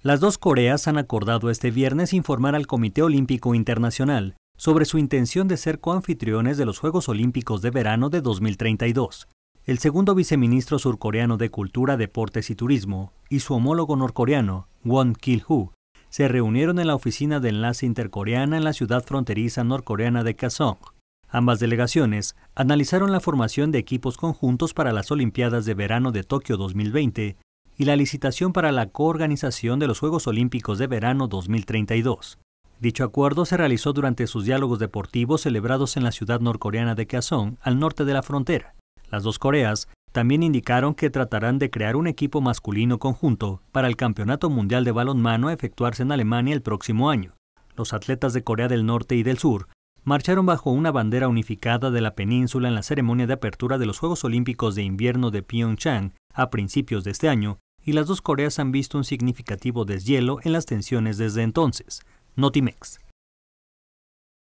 Las dos Coreas han acordado este viernes informar al Comité Olímpico Internacional sobre su intención de ser coanfitriones de los Juegos Olímpicos de Verano de 2032. El segundo viceministro surcoreano de Cultura, Deportes y Turismo y su homólogo norcoreano, Won Kil-hoo, se reunieron en la oficina de enlace intercoreana en la ciudad fronteriza norcoreana de Kaesong. Ambas delegaciones analizaron la formación de equipos conjuntos para las Olimpiadas de Verano de Tokio 2020 y la licitación para la coorganización de los Juegos Olímpicos de Verano 2032. Dicho acuerdo se realizó durante sus diálogos deportivos celebrados en la ciudad norcoreana de Kaesong, al norte de la frontera. Las dos Coreas también indicaron que tratarán de crear un equipo masculino conjunto para el Campeonato Mundial de Balonmano a efectuarse en Alemania el próximo año. Los atletas de Corea del Norte y del Sur marcharon bajo una bandera unificada de la península en la ceremonia de apertura de los Juegos Olímpicos de Invierno de Pyeongchang a principios de este año, y las dos Coreas han visto un significativo deshielo en las tensiones desde entonces. Notimex.